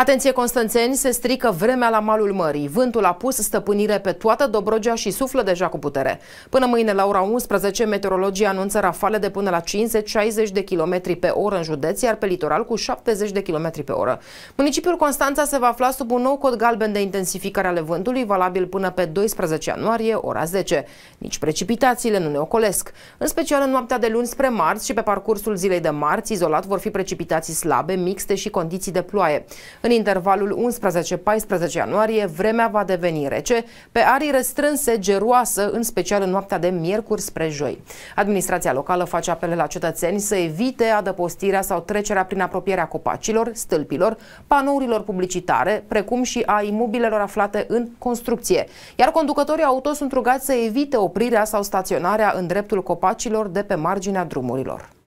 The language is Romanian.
Atenție Constanțeni, se strică vremea la malul mării. Vântul a pus stăpânire pe toată Dobrogea și suflă deja cu putere. Până mâine la ora 11, meteorologii anunță rafale de până la 50-60 de km pe oră în județ, iar pe litoral cu 70 de km pe oră. Municipiul Constanța se va afla sub un nou cod galben de intensificare ale vântului, valabil până pe 12 ianuarie, ora 10. Nici precipitațiile nu ne ocolesc. În special în noaptea de luni spre marți și pe parcursul zilei de marți, izolat vor fi precipitații slabe, mixte și condiții de ploaie. În în intervalul 11-14 ianuarie, vremea va deveni rece, pe arii restrânse, geroasă, în special în noaptea de miercuri spre joi. Administrația locală face apele la cetățeni să evite adăpostirea sau trecerea prin apropierea copacilor, stâlpilor, panourilor publicitare, precum și a imobilelor aflate în construcție. Iar conducătorii auto sunt rugați să evite oprirea sau staționarea în dreptul copacilor de pe marginea drumurilor.